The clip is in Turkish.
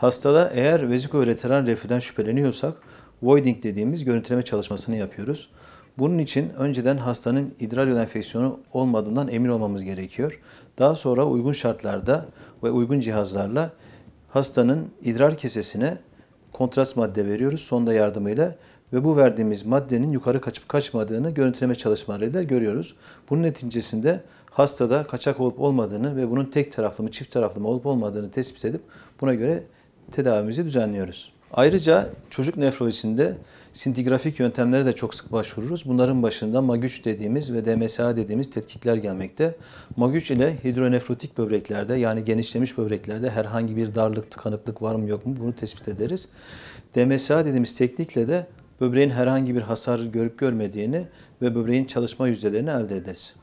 Hastada eğer veziko üretilen reflüden şüpheleniyorsak voiding dediğimiz görüntüleme çalışmasını yapıyoruz. Bunun için önceden hastanın idrar yolu enfeksiyonu olmadığından emin olmamız gerekiyor. Daha sonra uygun şartlarda ve uygun cihazlarla hastanın idrar kesesine kontrast madde veriyoruz sonda yardımıyla ve bu verdiğimiz maddenin yukarı kaçıp kaçmadığını görüntüleme çalışmalarıyla görüyoruz. Bunun neticesinde hastada kaçak olup olmadığını ve bunun tek taraflı mı çift taraflı mı olup olmadığını tespit edip buna göre tedavimizi düzenliyoruz. Ayrıca çocuk nefrolojisinde sintigrafik yöntemlere de çok sık başvururuz. Bunların başında MAGÜÇ dediğimiz ve DMSA dediğimiz tetkikler gelmekte. MAGÜÇ ile hidronefrotik böbreklerde yani genişlemiş böbreklerde herhangi bir darlık, tıkanıklık var mı yok mu bunu tespit ederiz. DMSA dediğimiz teknikle de böbreğin herhangi bir hasar görüp görmediğini ve böbreğin çalışma yüzdelerini elde ederiz.